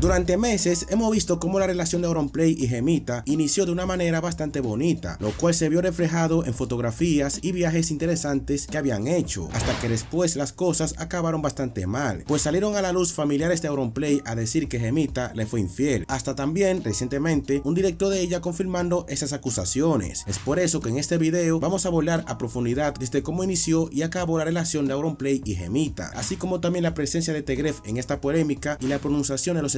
Durante meses hemos visto cómo la relación de Auronplay y Gemita inició de una manera bastante bonita, lo cual se vio reflejado en fotografías y viajes interesantes que habían hecho, hasta que después las cosas acabaron bastante mal, pues salieron a la luz familiares de Auronplay a decir que Gemita le fue infiel, hasta también recientemente un directo de ella confirmando esas acusaciones. Es por eso que en este video vamos a volar a profundidad desde cómo inició y acabó la relación de Auronplay y Gemita, así como también la presencia de Tegref en esta polémica y la pronunciación de los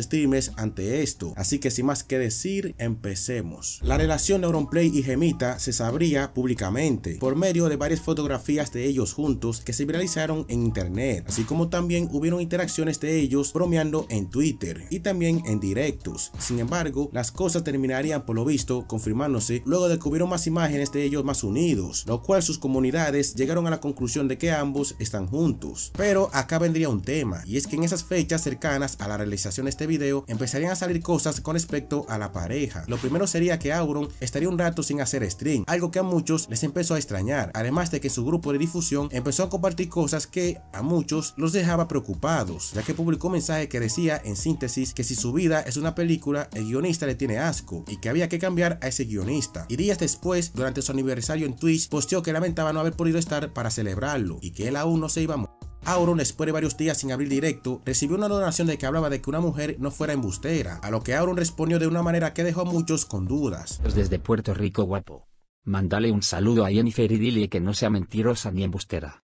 ante esto, así que sin más que decir, empecemos. La relación de play y Gemita se sabría públicamente por medio de varias fotografías de ellos juntos que se viralizaron en internet, así como también hubieron interacciones de ellos bromeando en Twitter y también en directos. Sin embargo, las cosas terminarían por lo visto confirmándose luego de que hubieron más imágenes de ellos más unidos, lo cual sus comunidades llegaron a la conclusión de que ambos están juntos. Pero acá vendría un tema, y es que en esas fechas cercanas a la realización de este video, empezarían a salir cosas con respecto a la pareja. Lo primero sería que Auron estaría un rato sin hacer stream, algo que a muchos les empezó a extrañar, además de que su grupo de difusión empezó a compartir cosas que a muchos los dejaba preocupados, ya que publicó un mensaje que decía en síntesis que si su vida es una película, el guionista le tiene asco y que había que cambiar a ese guionista. Y días después, durante su aniversario en Twitch, posteó que lamentaba no haber podido estar para celebrarlo y que él aún no se iba a morir. Auron, después de varios días sin abrir directo, recibió una donación de que hablaba de que una mujer no fuera embustera, a lo que Auron respondió de una manera que dejó a muchos con dudas. Desde Puerto Rico guapo. Mándale un saludo a Jennifer y dile que no sea mentirosa ni embustera.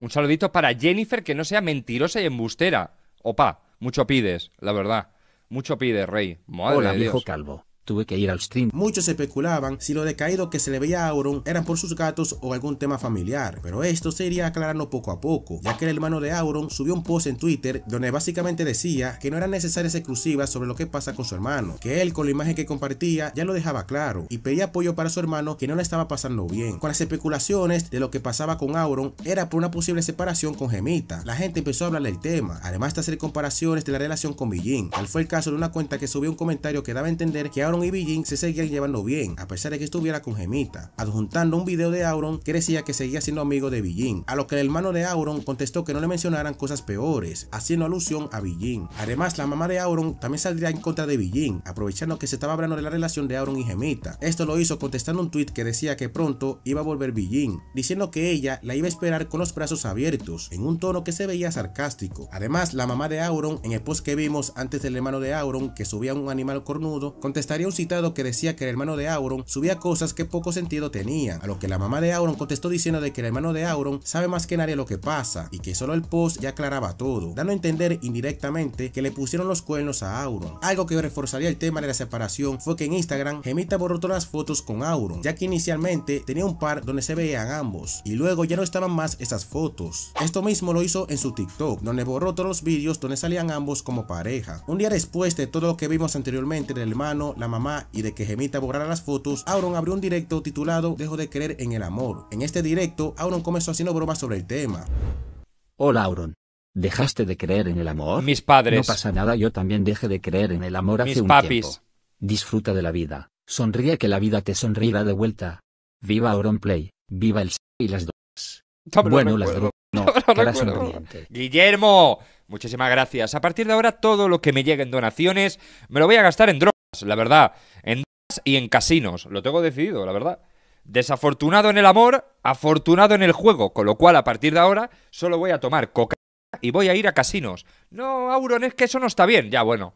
Un saludito para Jennifer que no sea mentirosa y embustera. Opa, mucho pides, la verdad. Mucho pides, rey. Hola, viejo calvo. Tuve que ir al stream. Muchos especulaban si lo decaído que se le veía a Auron eran por sus gatos o algún tema familiar, pero esto se iría aclarando poco a poco, ya que el hermano de Auron subió un post en Twitter donde básicamente decía que no eran necesarias exclusivas sobre lo que pasa con su hermano, que él con la imagen que compartía ya lo dejaba claro y pedía apoyo para su hermano que no le estaba pasando bien. Con las especulaciones de lo que pasaba con Auron era por una posible separación con Gemita. La gente empezó a hablar del tema, además de hacer comparaciones de la relación con Billin. tal fue el caso de una cuenta que subió un comentario que daba a entender que Auron Auron y Beijing se seguían llevando bien, a pesar de que estuviera con Gemita, adjuntando un video de Auron que decía que seguía siendo amigo de Beijing, a lo que el hermano de Auron contestó que no le mencionaran cosas peores, haciendo alusión a Beijing. Además, la mamá de Auron también saldría en contra de Beijing, aprovechando que se estaba hablando de la relación de Auron y Gemita. Esto lo hizo contestando un tweet que decía que pronto iba a volver Beijing, diciendo que ella la iba a esperar con los brazos abiertos, en un tono que se veía sarcástico. Además, la mamá de Auron, en el post que vimos antes del hermano de Auron, que subía un animal cornudo, contestaría un citado que decía que el hermano de Auron subía cosas que poco sentido tenían, a lo que la mamá de Auron contestó diciendo de que el hermano de Auron sabe más que nadie lo que pasa y que solo el post ya aclaraba todo, dando a entender indirectamente que le pusieron los cuernos a Auron. Algo que reforzaría el tema de la separación fue que en Instagram Gemita borró todas las fotos con Auron, ya que inicialmente tenía un par donde se veían ambos y luego ya no estaban más esas fotos. Esto mismo lo hizo en su TikTok, donde borró todos los vídeos donde salían ambos como pareja. Un día después de todo lo que vimos anteriormente del hermano, la mamá y de que Gemita borrara las fotos, Auron abrió un directo titulado Dejo de creer en el amor. En este directo, Auron comenzó haciendo bromas sobre el tema. Hola Auron. ¿Dejaste de creer en el amor? Mis padres. No pasa nada, yo también dejé de creer en el amor hace Mis papis. Disfruta de la vida. Sonríe que la vida te sonríe de vuelta. Viva Auron Play. Viva el y las dos. bueno, las dos. Guillermo, muchísimas gracias. A partir de ahora todo lo que me llegue en donaciones me lo voy a gastar en drogas la verdad, en y en casinos, lo tengo decidido, la verdad. Desafortunado en el amor, afortunado en el juego, con lo cual a partir de ahora solo voy a tomar coca y voy a ir a casinos. No, Auron, es que eso no está bien. Ya, bueno.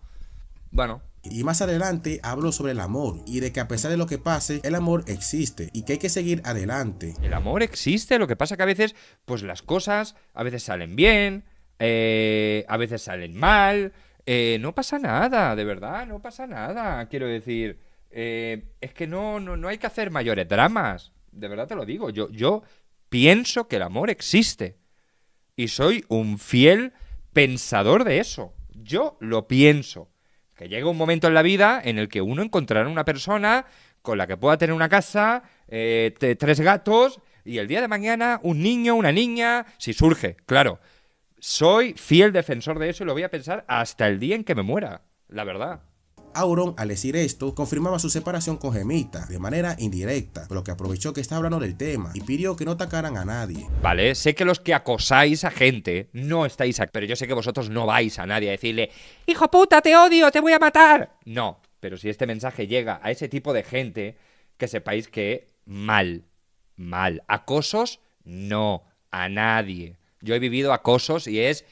Bueno, y más adelante hablo sobre el amor y de que a pesar de lo que pase, el amor existe y que hay que seguir adelante. El amor existe, lo que pasa que a veces, pues las cosas a veces salen bien, eh, a veces salen mal, eh, no pasa nada, de verdad, no pasa nada. Quiero decir, eh, es que no, no, hay que hacer mayores dramas. De verdad te lo digo. Yo, yo pienso que el amor existe. Y soy un fiel pensador de eso. Yo lo pienso. Que llega un momento en la vida en el que uno encontrará una persona con la que pueda tener una casa, eh, tres gatos y el día de mañana un niño, una niña, si surge, claro soy fiel defensor de eso y lo voy a pensar hasta el día en que me muera, la verdad. Auron, al decir esto, confirmaba su separación con Gemita de manera indirecta, por lo que aprovechó que estaba hablando del tema y pidió que no atacaran a nadie. Vale, sé que los que acosáis a gente no estáis pero yo sé que vosotros no vais a nadie a decirle, hijo puta, te odio, te voy a matar. No, pero si este mensaje llega a ese tipo de gente, que sepáis que mal, mal. Acosos, no, a nadie. Yo he vivido acosos y es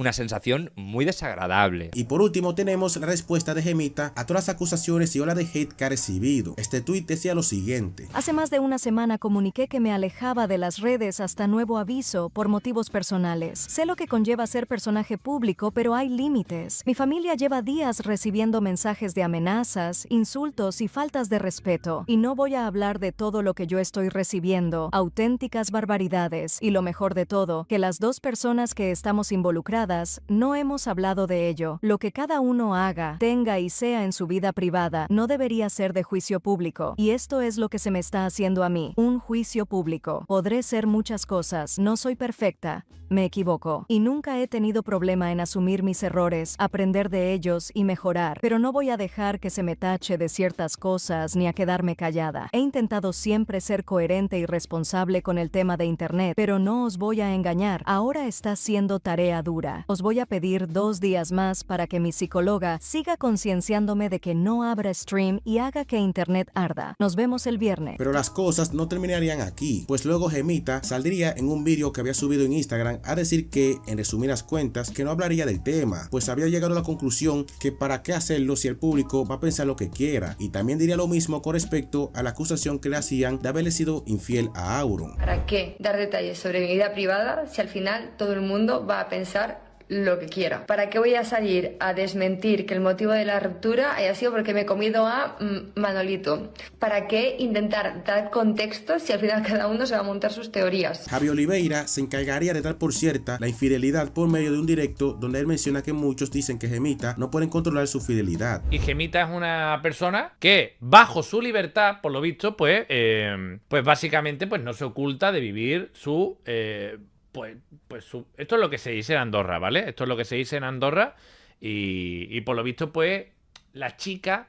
una sensación muy desagradable. Y por último tenemos la respuesta de Gemita a todas las acusaciones y ola de hate que ha recibido. Este tuit decía lo siguiente. Hace más de una semana comuniqué que me alejaba de las redes hasta nuevo aviso por motivos personales. Sé lo que conlleva ser personaje público, pero hay límites. Mi familia lleva días recibiendo mensajes de amenazas, insultos y faltas de respeto. Y no voy a hablar de todo lo que yo estoy recibiendo, auténticas barbaridades. Y lo mejor de todo, que las dos personas que estamos involucradas no hemos hablado de ello. Lo que cada uno haga, tenga y sea en su vida privada, no debería ser de juicio público. Y esto es lo que se me está haciendo a mí, un juicio público. Podré ser muchas cosas, no soy perfecta, me equivoco. Y nunca he tenido problema en asumir mis errores, aprender de ellos y mejorar. Pero no voy a dejar que se me tache de ciertas cosas ni a quedarme callada. He intentado siempre ser coherente y responsable con el tema de Internet, pero no os voy a engañar, ahora está siendo tarea dura. Os voy a pedir dos días más para que mi psicóloga siga concienciándome de que no abra stream y haga que internet arda. Nos vemos el viernes. Pero las cosas no terminarían aquí, pues luego Gemita saldría en un vídeo que había subido en Instagram a decir que, en resumidas cuentas, que no hablaría del tema, pues había llegado a la conclusión que para qué hacerlo si el público va a pensar lo que quiera, y también diría lo mismo con respecto a la acusación que le hacían de haberle sido infiel a Auron. ¿Para qué dar detalles sobre mi vida privada si al final todo el mundo va a pensar lo que quiera. ¿Para qué voy a salir a desmentir que el motivo de la ruptura haya sido porque me he comido a mm, Manolito? ¿Para qué intentar dar contexto si al final cada uno se va a montar sus teorías? Javi Oliveira se encargaría de dar por cierta la infidelidad por medio de un directo donde él menciona que muchos dicen que Gemita no pueden controlar su fidelidad. Y Gemita es una persona que bajo su libertad, por lo visto, pues, eh, pues básicamente pues no se oculta de vivir su... Eh, pues, pues esto es lo que se dice en Andorra, ¿vale? Esto es lo que se dice en Andorra y, por lo visto, pues, la chica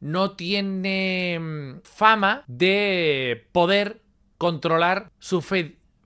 no tiene mm, fama de poder controlar su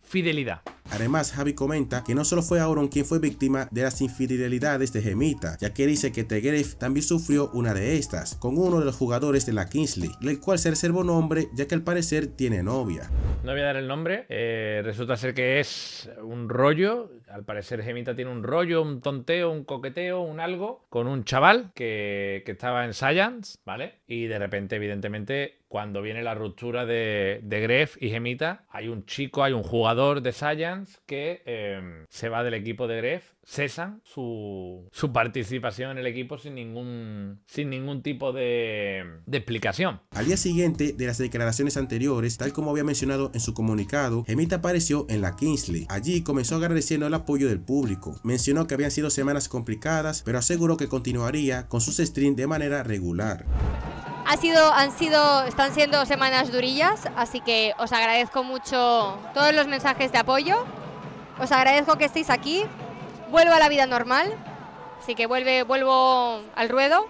fidelidad. Además, Javi comenta que no solo fue Auron quien fue víctima de las infidelidades de Gemita, ya que dice que Tegref también sufrió una de estas, con uno de los jugadores de la Kingsley, el cual se reservó nombre ya que al parecer tiene novia. No voy a dar el nombre, eh, resulta ser que es un rollo al parecer Gemita tiene un rollo, un tonteo, un coqueteo, un algo con un chaval que, estaba en Science, ¿vale? Y de repente, evidentemente, cuando viene la ruptura de, de y Gemita, hay un chico, hay un jugador de Science que em, se va del equipo de Gref, cesan su, participación en el equipo sin ningún, sin ningún tipo de, explicación. Al día siguiente de las declaraciones anteriores, tal como había mencionado en su comunicado, Gemita apareció en la Kingsley. Allí comenzó agradeciendo la apoyo del público. Mencionó que habían sido semanas complicadas, pero aseguró que continuaría con sus streams de manera regular. Ha sido, han sido, están siendo semanas durillas, así que os agradezco mucho todos los mensajes de apoyo. Os agradezco que estéis aquí. Vuelvo a la vida normal, así que vuelve, vuelvo al ruedo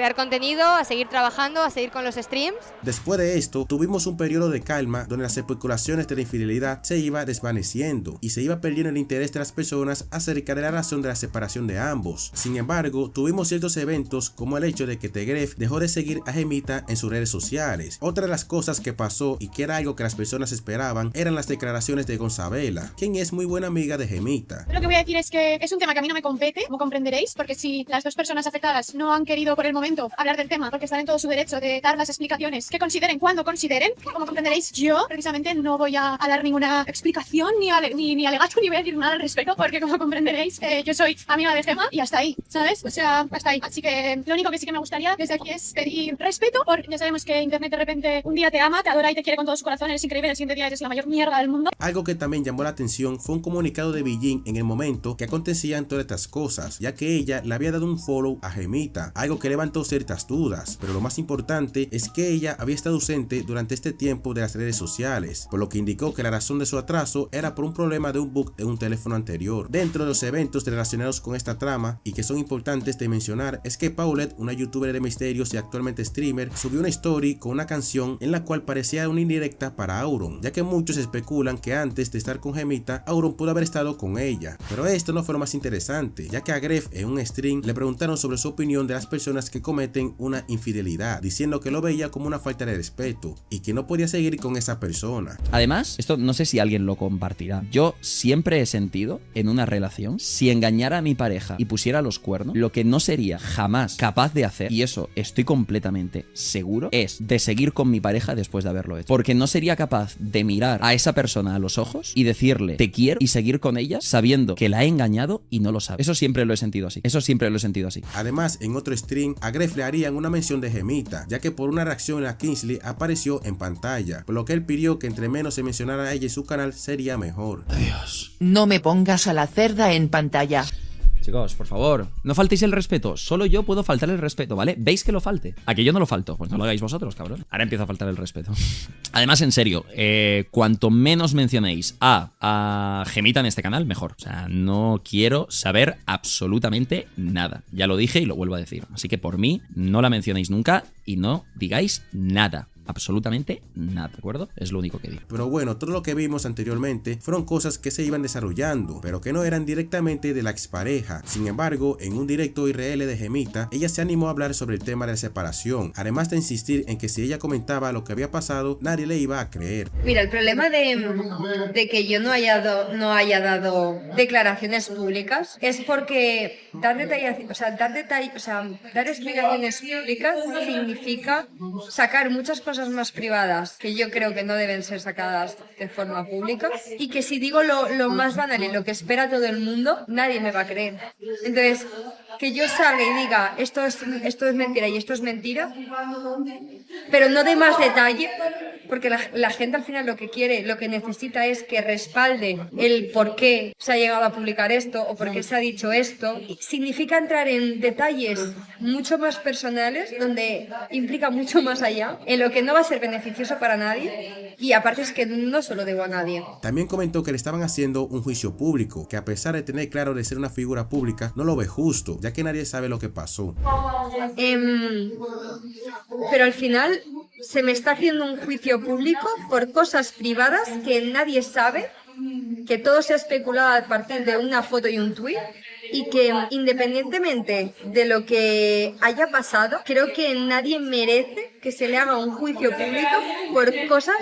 crear contenido, a seguir trabajando, a seguir con los streams. Después de esto, tuvimos un periodo de calma donde las especulaciones de la infidelidad se iba desvaneciendo y se iba perdiendo el interés de las personas acerca de la razón de la separación de ambos. Sin embargo, tuvimos ciertos eventos como el hecho de que Tegref dejó de seguir a Gemita en sus redes sociales. Otra de las cosas que pasó y que era algo que las personas esperaban eran las declaraciones de Gonzabela, quien es muy buena amiga de Gemita. Lo que voy a decir es que es un tema que a mí no me compete, como comprenderéis, porque si las dos personas afectadas no han querido por el momento hablar del tema, porque están en todo su derecho de dar las explicaciones que consideren cuando consideren. Como comprenderéis, yo precisamente no voy a, dar ninguna explicación ni, ni, ni, alegato ni voy a decir nada al respecto, porque como comprenderéis, eh, yo soy amiga de Gema y hasta ahí, ¿sabes? O sea, hasta ahí. Así que lo único que sí que me gustaría desde aquí es pedir respeto, porque ya sabemos que Internet de repente un día te ama, te adora y te quiere con todo su corazón, eres increíble, el siguiente día eres la mayor mierda del mundo. Algo que también llamó la atención fue un comunicado de Beijing en el momento que acontecían todas estas cosas, ya que ella le había dado un follow a Gemita, algo que levantó ciertas dudas, pero lo más importante es que ella había estado ausente durante este tiempo de las redes sociales, por lo que indicó que la razón de su atraso era por un problema de un bug en un teléfono anterior. Dentro de los eventos relacionados con esta trama y que son importantes de mencionar es que Paulette, una youtuber de misterios y actualmente streamer, subió una story con una canción en la cual parecía una indirecta para Auron, ya que muchos especulan que antes de estar con Gemita, Auron pudo haber estado con ella. Pero esto no fue lo más interesante, ya que a Gref en un stream le preguntaron sobre su opinión de las personas que cometen una infidelidad, diciendo que lo veía como una falta de respeto y que no podía seguir con esa persona. Además, esto no sé si alguien lo compartirá. Yo siempre he sentido en una relación, si engañara a mi pareja y pusiera los cuernos, lo que no sería jamás capaz de hacer, y eso estoy completamente seguro, es de seguir con mi pareja después de haberlo hecho. Porque no sería capaz de mirar a esa persona a los ojos y decirle te quiero y seguir con ella sabiendo que la he engañado y no lo sabe. Eso siempre lo he sentido así. Eso siempre lo he sentido así. Además, en otro stream, Grefle harían una mención de gemita, ya que por una reacción la Kingsley apareció en pantalla, por lo que él pidió que entre menos se mencionara a ella y su canal sería mejor. Adiós. No me pongas a la cerda en pantalla. Chicos, por favor, no faltéis el respeto. Solo yo puedo faltar el respeto, ¿vale? ¿Veis que lo falte? ¿A que yo no lo falto. Pues no lo hagáis vosotros, cabrón. Ahora empieza a faltar el respeto. Además, en serio, eh, cuanto menos mencionéis a Gemita en este canal, mejor. O sea, no quiero saber absolutamente nada. Ya lo dije y lo vuelvo a decir. Así que por mí, no la mencionéis nunca y no digáis nada absolutamente nada, ¿de acuerdo? Es lo único que digo. Pero bueno, todo lo que vimos anteriormente fueron cosas que se iban desarrollando, pero que no eran directamente de la expareja. Sin embargo, en un directo IRL de Gemita, ella se animó a hablar sobre el tema de la separación, además de insistir en que si ella comentaba lo que había pasado, nadie le iba a creer. Mira, el problema de, de que yo no haya, no haya dado declaraciones públicas es porque dar detalles, o sea, dar o sea, dar explicaciones públicas significa sacar muchas cosas cosas más privadas que yo creo que no deben ser sacadas de forma pública y que si digo lo, más banal y lo que espera todo el mundo, nadie me va a creer. Entonces, que yo salga y diga esto es, esto es mentira y esto es mentira, pero no de más detalle, porque la, gente al final lo que quiere, lo que necesita es que respalde el por qué se ha llegado a publicar esto o por qué se ha dicho esto. Significa entrar en detalles mucho más personales, donde implica mucho más allá, en lo que no va a ser beneficioso para nadie y aparte es que no se lo debo a nadie. También comentó que le estaban haciendo un juicio público, que a pesar de tener claro de ser una figura pública, no lo ve justo, ya que nadie sabe lo que pasó. Em, pero al final se me está haciendo un juicio público por cosas privadas que nadie sabe, que todo se ha especulado a partir de una foto y un tuit y que independientemente de lo que haya pasado, creo que nadie merece que se le haga un juicio público por cosas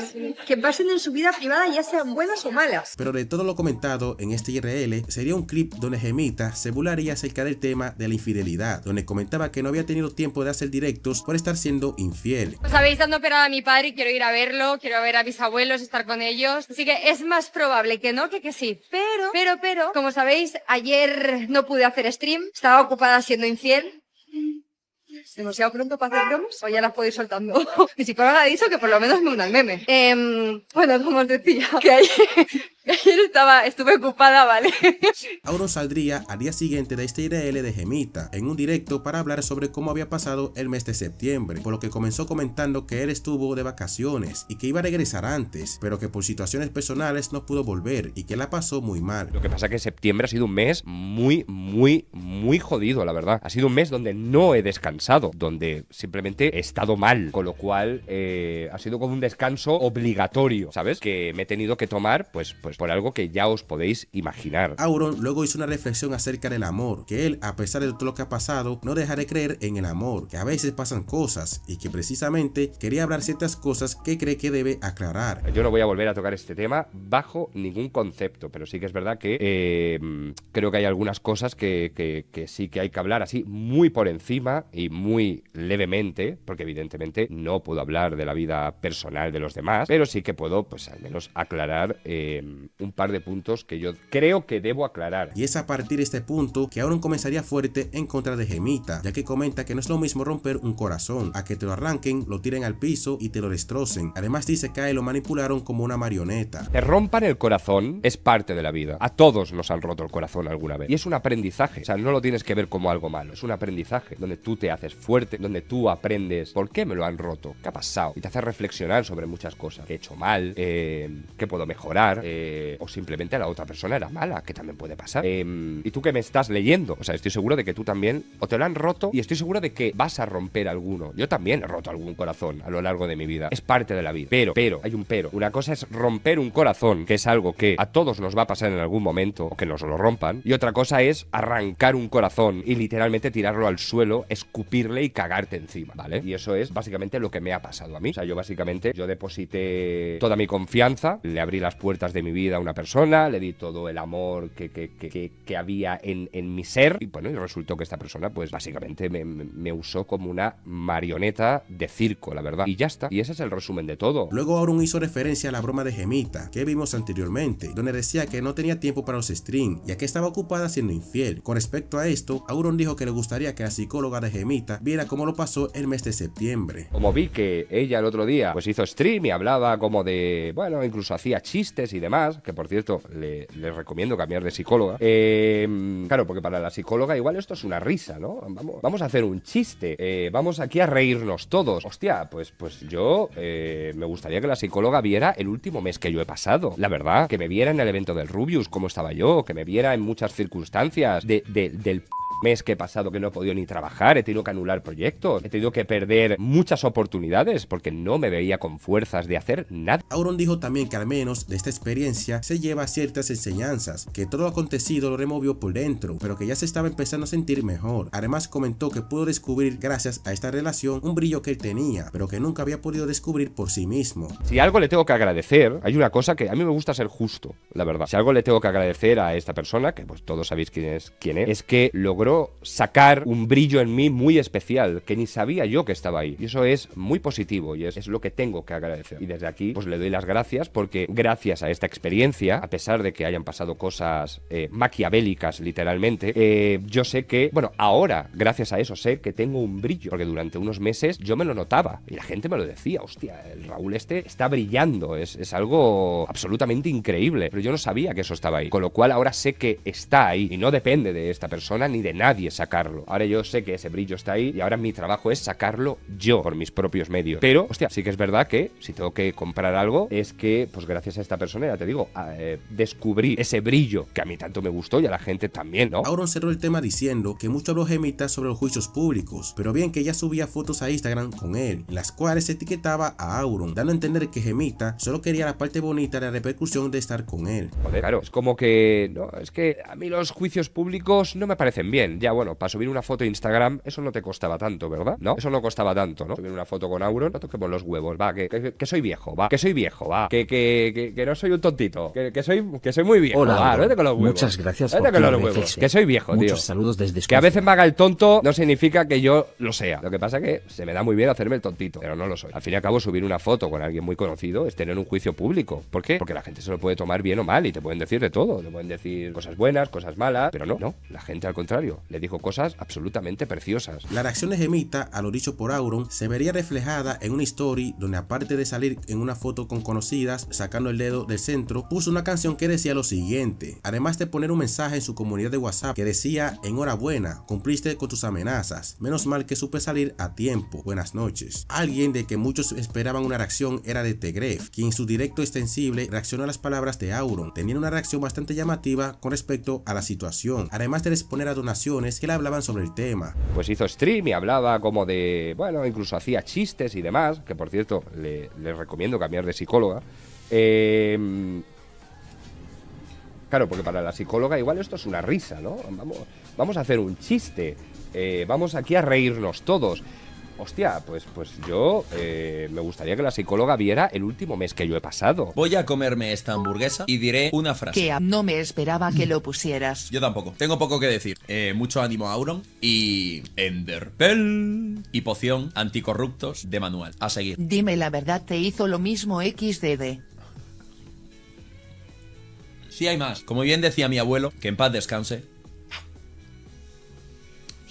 que pasen en su vida privada, ya sean buenas o malas. Pero de todo lo comentado en este IRL, sería un clip donde Gemita se burlaría acerca del tema de la infidelidad, donde comentaba que no había tenido tiempo de hacer directos por estar siendo infiel. Os habéis dado operado a mi padre y quiero ir a verlo, quiero ver a mis abuelos, estar con ellos. Así que es más probable que no que que sí. Pero, pero, pero, como sabéis, ayer no pude hacer stream, estaba ocupada siendo infiel. Demasiado pronto para hacer bromas, o ya las puedo ir soltando. Mi psicóloga he dicho que por lo menos me una el meme. Em, bueno, como os decía, que hay Ayer estaba, estuve ocupada, ¿vale? Auro saldría al día siguiente de este IRL de Gemita en un directo para hablar sobre cómo había pasado el mes de septiembre, por lo que comenzó comentando que él estuvo de vacaciones y que iba a regresar antes, pero que por situaciones personales no pudo volver y que la pasó muy mal. Lo que pasa es que septiembre ha sido un mes muy, muy, muy jodido, la verdad. Ha sido un mes donde no he descansado, donde simplemente he estado mal, con lo cual eh, ha sido como un descanso obligatorio, ¿sabes? Que me he tenido que tomar, pues, pues por algo que ya os podéis imaginar. Auron luego hizo una reflexión acerca del amor, que él, a pesar de todo lo que ha pasado, no deja de creer en el amor, que a veces pasan cosas y que precisamente quería hablar ciertas cosas que cree que debe aclarar. Yo no voy a volver a tocar este tema bajo ningún concepto, pero sí que es verdad que eh, creo que hay algunas cosas que, sí que hay que hablar así muy por encima y muy levemente, porque evidentemente no puedo hablar de la vida personal de los demás, pero sí que puedo, pues al menos aclarar eh, un par de puntos que yo creo que debo aclarar. Y es a partir de este punto que Auron comenzaría fuerte en contra de Gemita, ya que comenta que no es lo mismo romper un corazón, a que te lo arranquen, lo tiren al piso y te lo destrocen. Además dice que lo manipularon como una marioneta. Te rompan el corazón es parte de la vida. A todos nos han roto el corazón alguna vez. Y es un aprendizaje. O sea, no lo tienes que ver como algo malo. Es un aprendizaje donde tú te haces fuerte, donde tú aprendes por qué me lo han roto, qué ha pasado. Y te hace reflexionar sobre muchas cosas. ¿Qué he hecho mal? Eh, ¿Qué puedo mejorar? Eh, eh, o simplemente la otra persona era mala, que también puede pasar. Em, y tú que me estás leyendo, o sea, estoy seguro de que tú también o te lo han roto y estoy seguro de que vas a romper alguno. Yo también he roto algún corazón a lo largo de mi vida. Es parte de la vida. Pero, pero, hay un pero. Una cosa es romper un corazón, que es algo que a todos nos va a pasar en algún momento o que nos lo rompan. Y otra cosa es arrancar un corazón y literalmente tirarlo al suelo, escupirle y cagarte encima, ¿vale? Y eso es básicamente lo que me ha pasado a mí. O sea, yo básicamente, yo deposité toda mi confianza, le abrí las puertas de mi vida vida a una persona, le di todo el amor que, había en, mi ser y bueno, y resultó que esta persona pues básicamente me, usó como una marioneta de circo, la verdad. Y ya está, y ese es el resumen de todo. Luego Auron hizo referencia a la broma de Gemita que vimos anteriormente, donde decía que no tenía tiempo para los streams, ya que estaba ocupada siendo infiel. Con respecto a esto, Auron dijo que le gustaría que la psicóloga de Gemita viera cómo lo pasó el mes de septiembre. Como vi que ella el otro día pues hizo stream y hablaba como de, bueno, incluso hacía chistes y demás, que por cierto, le, les recomiendo cambiar de psicóloga. Em, claro, porque para la psicóloga igual esto es una risa, ¿no? Vamos, vamos a hacer un chiste, eh, vamos aquí a reírnos todos. Hostia, pues, pues yo eh, me gustaría que la psicóloga viera el último mes que yo he pasado, la verdad, que me viera en el evento del Rubius, cómo estaba yo, que me viera en muchas circunstancias, de, del mes que he pasado que no he podido ni trabajar, he tenido que anular proyectos, he tenido que perder muchas oportunidades porque no me veía con fuerzas de hacer nada. Auron dijo también que al menos de esta experiencia se lleva ciertas enseñanzas, que todo lo acontecido lo removió por dentro, pero que ya se estaba empezando a sentir mejor. Además comentó que pudo descubrir gracias a esta relación un brillo que él tenía, pero que nunca había podido descubrir por sí mismo. Si algo le tengo que agradecer, hay una cosa que a mí me gusta ser justo, la verdad. Si algo le tengo que agradecer a esta persona, que pues todos sabéis quién es, quién es, es que logró sacar un brillo en mí muy especial, que ni sabía yo que estaba ahí. Y eso es muy positivo y es, lo que tengo que agradecer. Y desde aquí, pues le doy las gracias porque gracias a esta experiencia, a pesar de que hayan pasado cosas eh, maquiavélicas literalmente, eh, yo sé que, bueno, ahora, gracias a eso, sé que tengo un brillo, porque durante unos meses yo me lo notaba y la gente me lo decía, hostia, el Raúl este está brillando, es, es algo absolutamente increíble, pero yo no sabía que eso estaba ahí, con lo cual ahora sé que está ahí y no depende de esta persona ni de nadie sacarlo. Ahora yo sé que ese brillo está ahí y ahora mi trabajo es sacarlo yo por mis propios medios. Pero, hostia, sí que es verdad que si tengo que comprar algo es que, pues gracias a esta persona, ya te digo, eh, descubrí ese brillo que a mí tanto me gustó y a la gente también, ¿no? Auron cerró el tema diciendo que mucho habló Gemita sobre los juicios públicos, pero bien que ella subía fotos a Instagram con él, en las cuales etiquetaba a Auron, dando a entender que Gemita solo quería la parte bonita de la repercusión de estar con él. Joder, claro, es como que, no, es que a mí los juicios públicos no me parecen bien ya bueno, para subir una foto a Instagram, eso no te costaba tanto, ¿verdad? ¿No? Eso no costaba tanto, ¿no? Subir una foto con Auron, no toquemos los huevos, va, que, soy viejo, va, que soy viejo, va, que, que, que no soy un tontito, que, soy, que soy muy viejo, Hola, vete Muchas gracias por que soy viejo, Muchos saludos desde Escocia. Que a veces me haga el tonto no significa que yo lo sea. Lo que pasa que se me da muy bien hacerme el tontito, pero no lo soy. Al fin y al cabo, subir una foto con alguien muy conocido es tener un juicio público. ¿Por qué? Porque la gente se lo puede tomar bien o mal y te pueden decir de todo. Te pueden decir cosas buenas, cosas malas, pero no, no. La gente al contrario le dijo cosas absolutamente preciosas. La reacción de Gemita a lo dicho por Auron se vería reflejada en una story donde aparte de salir en una foto con conocidas sacando el dedo del centro, puso una canción que decía lo siguiente, además de poner un mensaje en su comunidad de WhatsApp que decía enhorabuena, cumpliste con tus amenazas, menos mal que supe salir a tiempo, buenas noches. Alguien de que muchos esperaban una reacción era de Tegref, quien en su directo extensible reaccionó a las palabras de Auron, teniendo una reacción bastante llamativa con respecto a la situación, además de exponer a donación que le hablaban sobre el tema. Pues hizo stream y hablaba como de, bueno, incluso hacía chistes y demás, que por cierto, le, les recomiendo cambiar de psicóloga. Em, claro, porque para la psicóloga igual esto es una risa, ¿no? Vamos, vamos a hacer un chiste, eh, vamos aquí a reírnos todos hostia, pues, pues yo eh, me gustaría que la psicóloga viera el último mes que yo he pasado. Voy a comerme esta hamburguesa y diré una frase. Que no me esperaba que lo pusieras. Yo tampoco. Tengo poco que decir. Eh, mucho ánimo, Auron. Y Enderpel. Y poción anticorruptos de manual. A seguir. Dime la verdad, te hizo lo mismo XDD. Sí hay más. Como bien decía mi abuelo, que en paz descanse,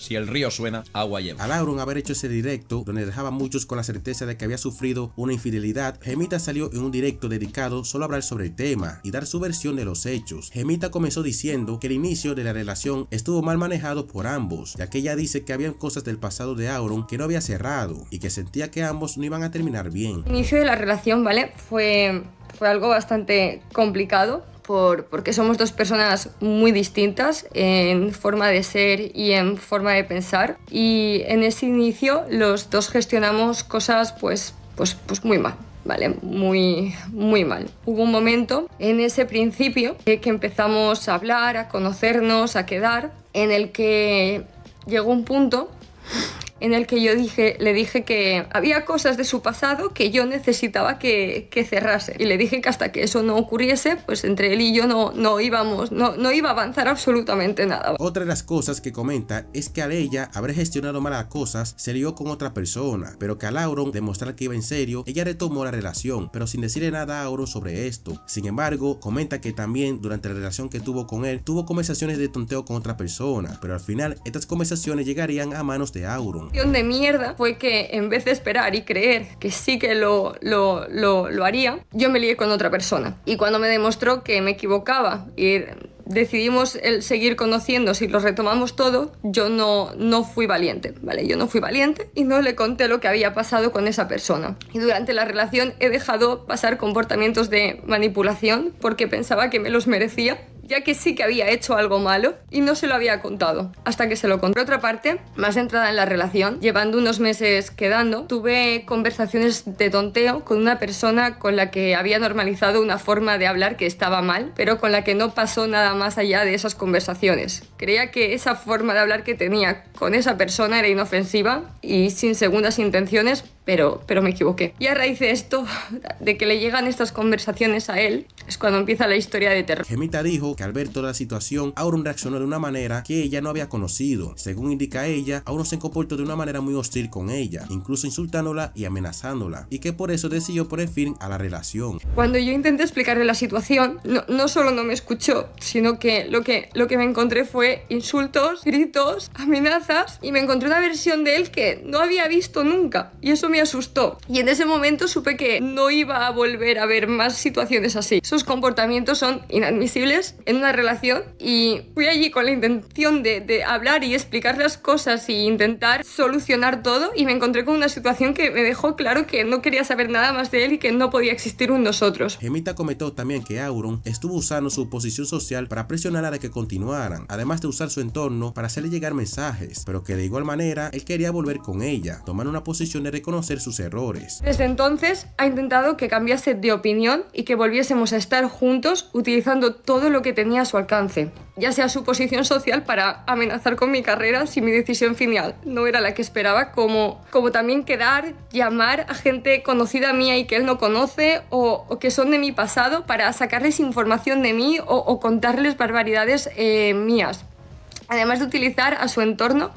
si el río suena, agua lleva. Al Auron haber hecho ese directo, donde dejaba a muchos con la certeza de que había sufrido una infidelidad, Gemita salió en un directo dedicado solo a hablar sobre el tema y dar su versión de los hechos. Gemita comenzó diciendo que el inicio de la relación estuvo mal manejado por ambos, ya que ella dice que habían cosas del pasado de Auron que no había cerrado y que sentía que ambos no iban a terminar bien. El inicio de la relación, ¿vale? Fue, fue algo bastante complicado porque somos dos personas muy distintas en forma de ser y en forma de pensar. Y en ese inicio los dos gestionamos cosas pues, pues, pues muy mal. ¿vale? Muy, muy mal. Hubo un momento en ese principio que, que empezamos a hablar, a conocernos, a quedar, en el que llegó un punto en el que yo dije, le dije que había cosas de su pasado que yo necesitaba que, cerrase. Y le dije que hasta que eso no ocurriese, pues entre él y yo no, no íbamos, no, no iba a avanzar absolutamente nada. Otra de las cosas que comenta es que a ella haber gestionado malas cosas, se lió con otra persona, pero que a Auron demostrar que iba en serio, ella retomó la relación, pero sin decirle nada a Auron sobre esto. Sin embargo, comenta que también durante la relación que tuvo con él, tuvo conversaciones de tonteo con otra persona, pero al final estas conversaciones llegarían a manos de Auron de mierda fue que en vez de esperar y creer que sí que lo, lo, haría, yo me lié con otra persona. Y cuando me demostró que me equivocaba y decidimos el seguir conociendo, si lo retomamos todo, yo no, no fui valiente, ¿vale? Yo no fui valiente y no le conté lo que había pasado con esa persona. Y durante la relación he dejado pasar comportamientos de manipulación porque pensaba que me los merecía ya que sí que había hecho algo malo y no se lo había contado, hasta que se lo contó. Por otra parte, más entrada en la relación, llevando unos meses quedando, tuve conversaciones de tonteo con una persona con la que había normalizado una forma de hablar que estaba mal, pero con la que no pasó nada más allá de esas conversaciones. Creía que esa forma de hablar que tenía con esa persona era inofensiva y sin segundas intenciones, pero, pero me equivoqué. Y a raíz de esto, de que le llegan estas conversaciones a él, es cuando empieza la historia de terror. Gemita dijo que al ver toda la situación, Auron reaccionó de una manera que ella no había conocido. Según indica ella, Auron se comportó de una manera muy hostil con ella, incluso insultándola y amenazándola, y que por eso decidió poner fin a la relación. Cuando yo intenté explicarle la situación, no, no solo no me escuchó, sino que lo que, lo que me encontré fue insultos, gritos, amenazas y me encontré una versión de él que no había visto nunca y eso me asustó. Y en ese momento supe que no iba a volver a ver más situaciones así. Sus comportamientos son inadmisibles en una relación y fui allí con la intención de, hablar y explicar las cosas y e intentar solucionar todo y me encontré con una situación que me dejó claro que no quería saber nada más de él y que no podía existir un nosotros. Gemita comentó también que Auron estuvo usando su posición social para presionar a que continuaran. Además de usar su entorno para hacerle llegar mensajes, pero que de igual manera él quería volver con ella, tomar una posición de reconocer sus errores. Desde entonces ha intentado que cambiase de opinión y que volviésemos a estar juntos utilizando todo lo que tenía a su alcance, ya sea su posición social para amenazar con mi carrera si mi decisión final no era la que esperaba, como, como también quedar, llamar a gente conocida mía y que él no conoce o, que son de mi pasado para sacarles información de mí o, contarles barbaridades eh, mías además de utilizar a su entorno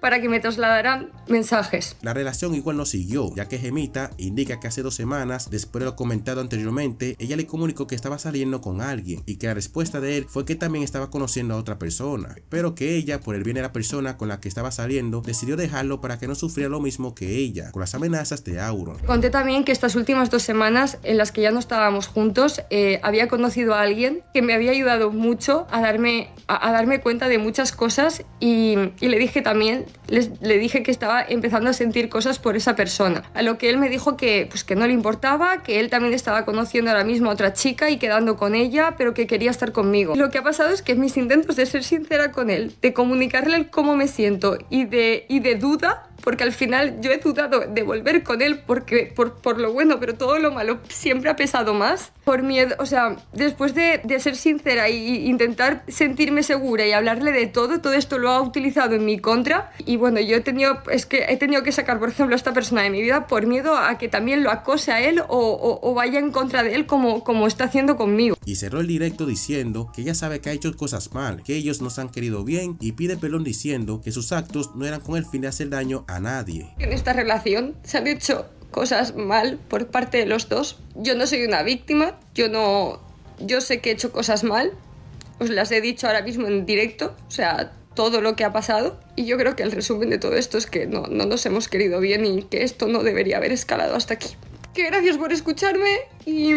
para que me trasladaran mensajes. La relación igual no siguió, ya que Gemita indica que hace dos semanas, después de lo comentado anteriormente, ella le comunicó que estaba saliendo con alguien y que la respuesta de él fue que también estaba conociendo a otra persona, pero que ella, por el bien de la persona con la que estaba saliendo, decidió dejarlo para que no sufriera lo mismo que ella, con las amenazas de Auron. Conté también que estas últimas dos semanas en las que ya no estábamos juntos, eh, había conocido a alguien que me había ayudado mucho a darme, a darme cuenta de muchas cosas y, le dije también, le dije que estaba empezando a sentir cosas por esa persona. A lo que él me dijo que, pues, que no le importaba, que él también estaba conociendo ahora mismo a otra chica y quedando con ella, pero que quería estar conmigo. Lo que ha pasado es que mis intentos de ser sincera con él, de comunicarle cómo me siento y de, y de duda, porque al final yo he dudado de volver con él porque, por, por lo bueno, pero todo lo malo siempre ha pesado más. Por miedo, o sea, después de, de ser sincera e intentar sentirme segura y hablarle de todo, todo esto lo ha utilizado en mi contra. Y bueno, yo he tenido, es que he tenido que sacar, por ejemplo, a esta persona de mi vida por miedo a que también lo acose a él o, o, vaya en contra de él como, como está haciendo conmigo. Y cerró el directo diciendo que ella sabe que ha hecho cosas mal, que ellos nos han querido bien y pide perdón diciendo que sus actos no eran con el fin de hacer daño a nadie. En esta relación se han hecho cosas mal por parte de los dos. Yo no soy una víctima, yo no yo sé que he hecho cosas mal. Os las he dicho ahora mismo en directo, o sea, todo lo que ha pasado. Y yo creo que el resumen de todo esto es que no, no nos hemos querido bien y que esto no debería haber escalado hasta aquí. Que gracias por escucharme y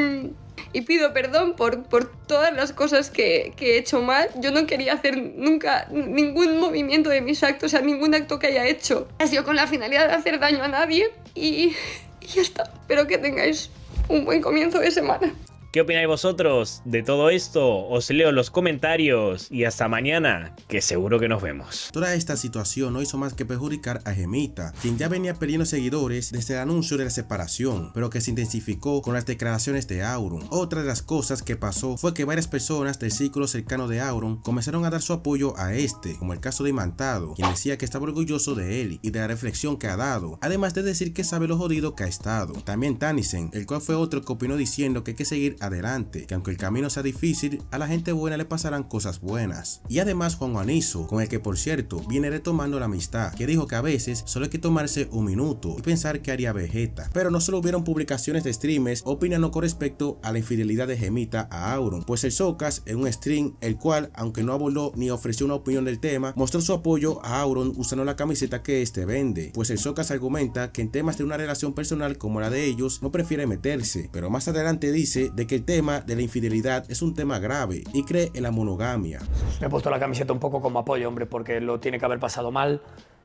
y pido perdón por, todas las cosas que, he hecho mal. Yo no quería hacer nunca ningún movimiento de mis actos, o sea, ningún acto que haya hecho. Ha sido con la finalidad de hacer daño a nadie y ya está. Espero que tengáis un buen comienzo de semana. ¿Qué opináis vosotros de todo esto? Os leo los comentarios y hasta mañana, que seguro que nos vemos. Toda esta situación no hizo más que perjudicar a Gemita, quien ya venía perdiendo seguidores desde el anuncio de la separación, pero que se intensificó con las declaraciones de Auron. Otra de las cosas que pasó fue que varias personas del círculo cercano de Auron comenzaron a dar su apoyo a este, como el caso de Imantado, quien decía que estaba orgulloso de él y de la reflexión que ha dado, además de decir que sabe lo jodido que ha estado. También Tanisen, el cual fue otro que opinó diciendo que hay que seguir a adelante, que aunque el camino sea difícil, a la gente buena le pasarán cosas buenas. Y además Juan Juanizo, con el que por cierto viene retomando la amistad, que dijo que a veces solo hay que tomarse un minuto y pensar que haría Vegeta. Pero no solo hubieron publicaciones de streamers opinando con respecto a la infidelidad de Gemita a Auron, pues el Socas en un stream el cual, aunque no abordó ni ofreció una opinión del tema, mostró su apoyo a Auron usando la camiseta que este vende, pues el Socas argumenta que en temas de una relación personal como la de ellos no prefiere meterse, pero más adelante dice de que el tema de la infidelidad es un tema grave y cree en la monogamia. Me he puesto la camiseta un poco como apoyo, hombre, porque lo tiene que haber pasado mal,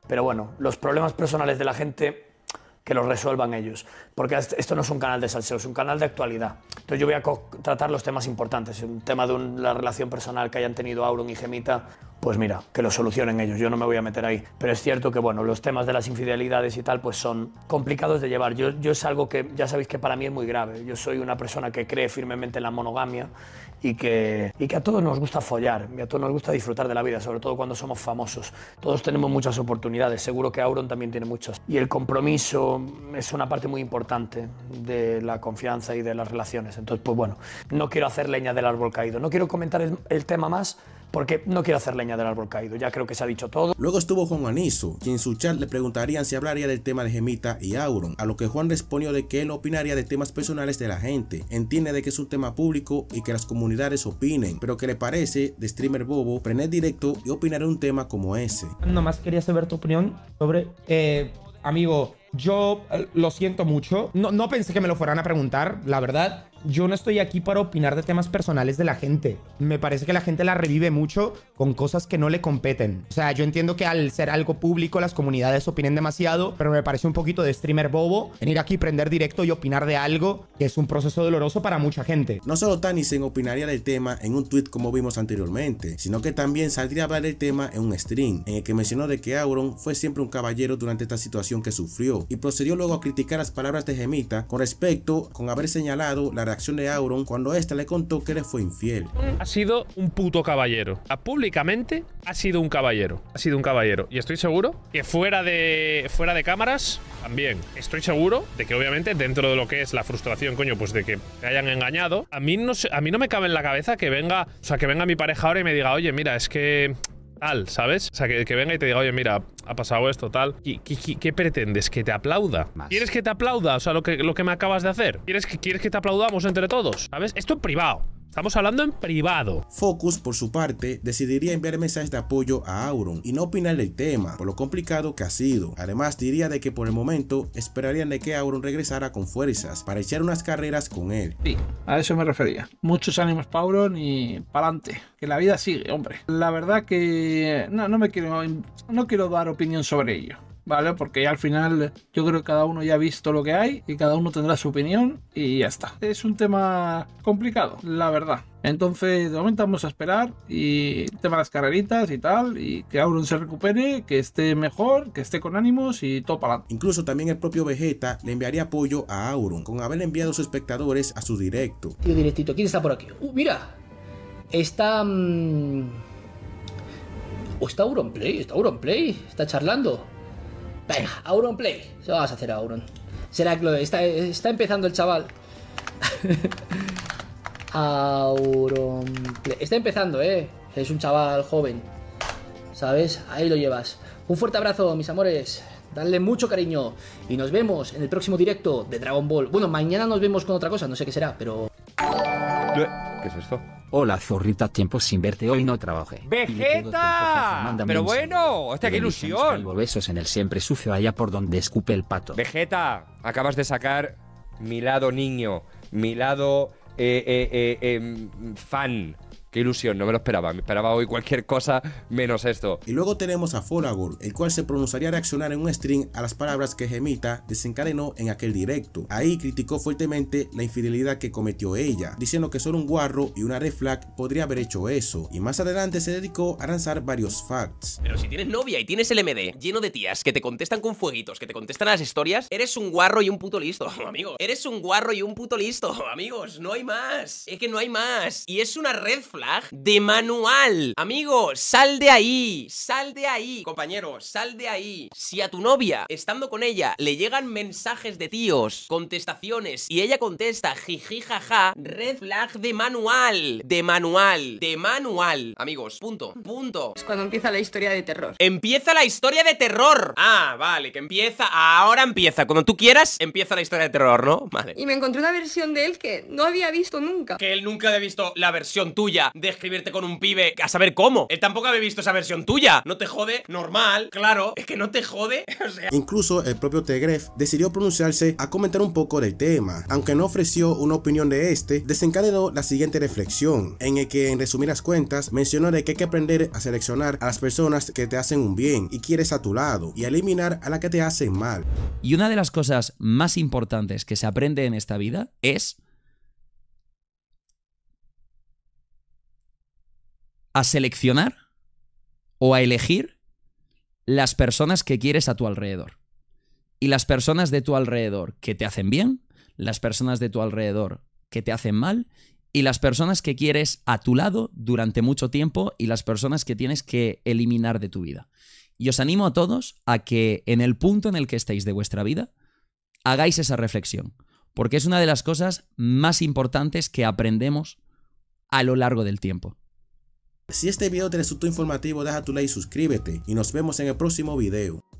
pero bueno, los problemas personales de la gente que los resuelvan ellos, porque esto no es un canal de salseo, es un canal de actualidad. Entonces yo voy a tratar los temas importantes, un tema de la relación personal que hayan tenido Auron y Gemita, pues mira, que lo solucionen ellos, yo no me voy a meter ahí. Pero es cierto que, bueno, los temas de las infidelidades y tal, pues son complicados de llevar. Yo, es algo que ya sabéis que para mí es muy grave. Yo soy una persona que cree firmemente en la monogamia y que, que a todos nos gusta follar, y a todos nos gusta disfrutar de la vida, sobre todo cuando somos famosos. Todos tenemos muchas oportunidades, seguro que Auron también tiene muchas. Y el compromiso es una parte muy importante de la confianza y de las relaciones. Entonces, pues bueno, no quiero hacer leña del árbol caído, no quiero comentar el tema más porque no quiero hacer leña del árbol caído, ya creo que se ha dicho todo. Luego estuvo Juan Aniso, quien en su chat le preguntarían si hablaría del tema de Gemita y Auron, a lo que Juan respondió de que él opinaría de temas personales de la gente, entiende de que es un tema público y que las comunidades opinen, pero que le parece de streamer bobo prender directo y opinar un tema como ese. Nomás quería saber tu opinión sobre, eh, amigo, yo eh, lo siento mucho, no, no pensé que me lo fueran a preguntar, la verdad yo no estoy aquí para opinar de temas personales de la gente. Me parece que la gente la revive mucho con cosas que no le competen. O sea, yo entiendo que al ser algo público las comunidades opinen demasiado, pero me parece un poquito de streamer bobo venir aquí, prender directo y opinar de algo que es un proceso doloroso para mucha gente. No solo Tanisen opinaría del tema en un tweet como vimos anteriormente, sino que también saldría a hablar del tema en un stream, en el que mencionó de que Auron fue siempre un caballero durante esta situación que sufrió y procedió luego a criticar las palabras de Gemita con respecto con haber señalado la acción de Auron cuando esta le contó que le fue infiel. Ha sido un puto caballero. Ah, públicamente ha sido un caballero. Ha sido un caballero. Y estoy seguro que fuera de, fuera de cámaras también. Estoy seguro de que obviamente dentro de lo que es la frustración, coño, pues de que me hayan engañado, a mí no, a mí no me cabe en la cabeza que venga, o sea, que venga mi pareja ahora y me diga, oye, mira, es que ¿sabes? O sea, que, venga y te diga, oye, mira, ha pasado esto, tal. ¿Qué, pretendes? ¿Que te aplauda? ¿Quieres que te aplauda? O sea, lo que, lo que me acabas de hacer. ¿Quieres que, ¿Quieres que te aplaudamos entre todos? ¿Sabes? Esto es privado. Estamos hablando en privado. Focus, por su parte, decidiría enviar mensajes de apoyo a Auron y no opinar del tema, por lo complicado que ha sido. Además, diría de que por el momento esperarían de que Auron regresara con fuerzas para echar unas carreras con él. Sí, a eso me refería. Muchos ánimos para Auron y para adelante. Que la vida sigue, hombre. La verdad que no, no me quiero, no quiero dar opinión sobre ello. ¿vale? Porque ya al final yo creo que cada uno ya ha visto lo que hay y cada uno tendrá su opinión y ya está. Es un tema complicado, la verdad. Entonces, de momento vamos a esperar y el tema de las carreritas y tal, y que Auron se recupere, que esté mejor, que esté con ánimos y todo para adelante. Incluso también el propio Vegeta le enviaría apoyo a Auron con haber enviado a sus espectadores a su directo. Tío directito, ¿quién está por aquí? ¡Uh, mira! Está... Mm, ¿O está Auron Play? ¿Está Auron Play? ¿Está charlando? Venga, Auron Play. ¿Se vas a hacer Auron? Será que está, está empezando el chaval. Auron Play. Está empezando, ¿eh? Es un chaval joven. ¿Sabes? Ahí lo llevas. Un fuerte abrazo, mis amores. Dadle mucho cariño. Y nos vemos en el próximo directo de Dragon Ball. Bueno, mañana nos vemos con otra cosa, no sé qué será, pero... ¿Qué es esto? Hola zorrita, tiempo sin verte, hoy no trabajé. ¡Vegeta! Pero bueno, hostia, qué ilusión. Besos en el siempre sucio allá por donde escupe el pato. Vegeta, acabas de sacar mi lado niño, mi lado eh, eh, eh, em, fan, Qué ilusión, no me lo esperaba. Me esperaba hoy cualquier cosa menos esto. Y luego tenemos a Foragor, el cual se pronunciaría reaccionar en un stream a las palabras que Gemita desencadenó en aquel directo. Ahí criticó fuertemente la infidelidad que cometió ella, diciendo que solo un guarro y una red flag podría haber hecho eso. Y más adelante se dedicó a lanzar varios facts. Pero si tienes novia y tienes el MD lleno de tías que te contestan con fueguitos, que te contestan las historias, eres un guarro y un puto listo, amigo. Eres un guarro y un puto listo, amigos. No hay más. Es que no hay más. Y es una red flag de manual. Amigos, sal de ahí, sal de ahí, compañero, sal de ahí. Si a tu novia, estando con ella, le llegan mensajes de tíos, contestaciones, y ella contesta jiji jaja, red flag de manual, de manual, de manual. Amigos, punto, punto. Es cuando empieza la historia de terror. Empieza la historia de terror. Ah, vale, que empieza, ahora empieza. Cuando tú quieras, empieza la historia de terror, ¿no? Vale. Y me encontré una versión de él que no había visto nunca. Que él nunca había visto la versión tuya de escribirte con un pibe a saber cómo. Él tampoco había visto esa versión tuya. No te jode, normal, claro. Es que no te jode. o sea. Incluso el propio Tegref decidió pronunciarse a comentar un poco del tema. Aunque no ofreció una opinión de este, desencadenó la siguiente reflexión, en el que en resumidas cuentas mencionó de que hay que aprender a seleccionar a las personas que te hacen un bien y quieres a tu lado y eliminar a las que te hacen mal. Y una de las cosas más importantes que se aprende en esta vida es a seleccionar o a elegir las personas que quieres a tu alrededor. Y las personas de tu alrededor que te hacen bien, las personas de tu alrededor que te hacen mal, y las personas que quieres a tu lado durante mucho tiempo y las personas que tienes que eliminar de tu vida. Y os animo a todos a que en el punto en el que estéis de vuestra vida, hagáis esa reflexión, porque es una de las cosas más importantes que aprendemos a lo largo del tiempo. Si este video te resultó informativo, deja tu like y suscríbete. Y nos vemos en el próximo video.